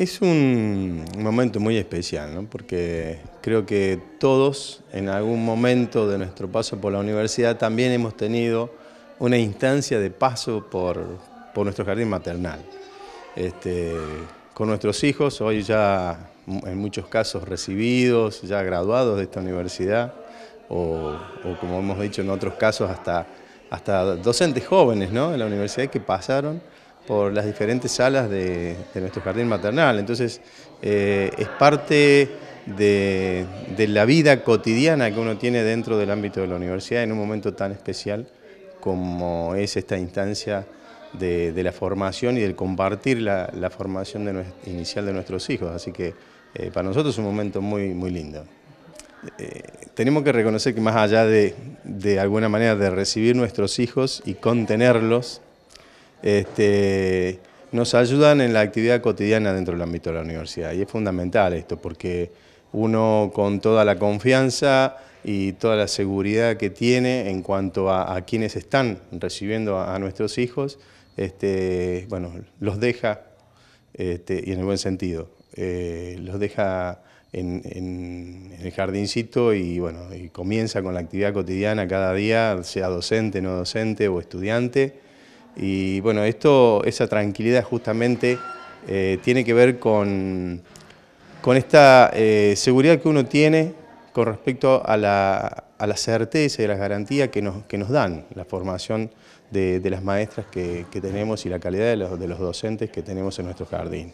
Es un momento muy especial, ¿no? porque creo que todos en algún momento de nuestro paso por la universidad también hemos tenido una instancia de paso por, por nuestro jardín maternal. Este, con nuestros hijos, hoy ya mm, en muchos casos recibidos, ya graduados de esta universidad, o, como hemos dicho en otros casos, hasta, hasta docentes jóvenes ¿no? de la universidad que pasaron por las diferentes salas de, nuestro jardín maternal. Entonces, eh, es parte de, la vida cotidiana que uno tiene dentro del ámbito de la universidad en un momento tan especial como es esta instancia de, la formación y del compartir la, formación inicial de nuestros hijos. Así que eh, para nosotros es un momento muy, muy lindo. Eh, tenemos que reconocer que más allá de alguna manera de recibir nuestros hijos y contenerlos, este, nos ayudan en la actividad cotidiana dentro del ámbito de la universidad. Y es fundamental esto, porque uno con toda la confianza y toda la seguridad que tiene en cuanto a, quienes están recibiendo a, nuestros hijos, este, bueno, los deja, este, y en el buen sentido, eh, los deja en, el jardincito y, bueno, y comienza con la actividad cotidiana cada día, sea docente, no docente o estudiante, y bueno, esto, esa tranquilidad justamente eh, tiene que ver con, esta eh, seguridad que uno tiene con respecto a la, certeza y las garantías que nos, dan la formación de, las maestras que, tenemos y la calidad de los docentes que tenemos en nuestro jardín.